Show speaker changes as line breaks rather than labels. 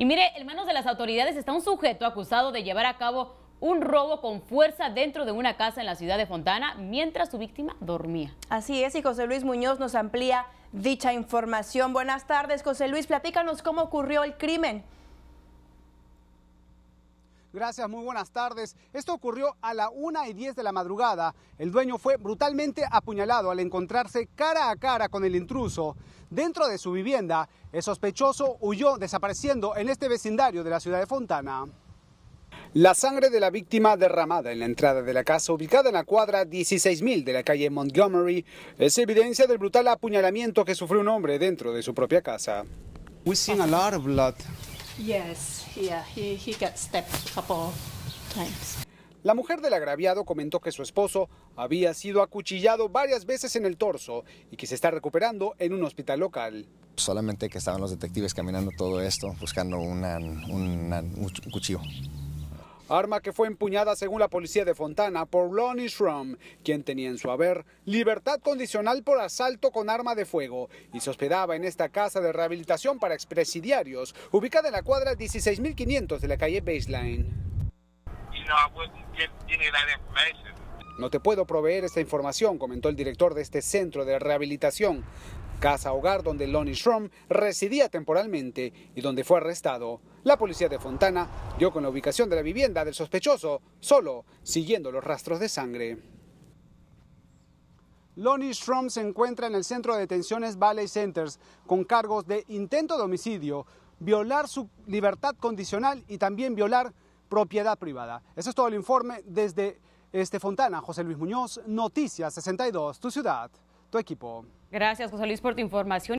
Y mire, en manos de las autoridades está un sujeto acusado de llevar a cabo un robo con fuerza dentro de una casa en la ciudad de Fontana mientras su víctima dormía. Así es, y José Luis Muñoz nos amplía dicha información. Buenas tardes, José Luis, platícanos cómo ocurrió el crimen. Gracias, muy buenas tardes. Esto ocurrió a la 1 y 10 de la madrugada. El dueño fue brutalmente apuñalado al encontrarse cara a cara con el intruso. Dentro de su vivienda, el sospechoso huyó desapareciendo en este vecindario de la ciudad de Fontana. La sangre de la víctima derramada en la entrada de la casa ubicada en la cuadra 16.000 de la calle Montgomery es evidencia del brutal apuñalamiento que sufrió un hombre dentro de su propia casa. blood. Yes, yeah, he, he got stepped a couple times. La mujer del agraviado comentó que su esposo había sido acuchillado varias veces en el torso y que se está recuperando en un hospital local. Solamente que estaban los detectives caminando todo esto buscando un cuchillo arma que fue empuñada según la policía de Fontana por Lonnie Shrum, quien tenía en su haber libertad condicional por asalto con arma de fuego y se hospedaba en esta casa de rehabilitación para expresidiarios, ubicada en la cuadra 16500 de la calle Baseline. No te puedo proveer esta información, comentó el director de este centro de rehabilitación, casa hogar donde Lonnie Strom residía temporalmente y donde fue arrestado. La policía de Fontana dio con la ubicación de la vivienda del sospechoso, solo siguiendo los rastros de sangre. Lonnie Strom se encuentra en el centro de detenciones Valley Centers con cargos de intento de homicidio, violar su libertad condicional y también violar propiedad privada. Eso es todo el informe desde este Fontana, José Luis Muñoz, Noticias 62, tu ciudad, tu equipo. Gracias, José Luis, por tu información.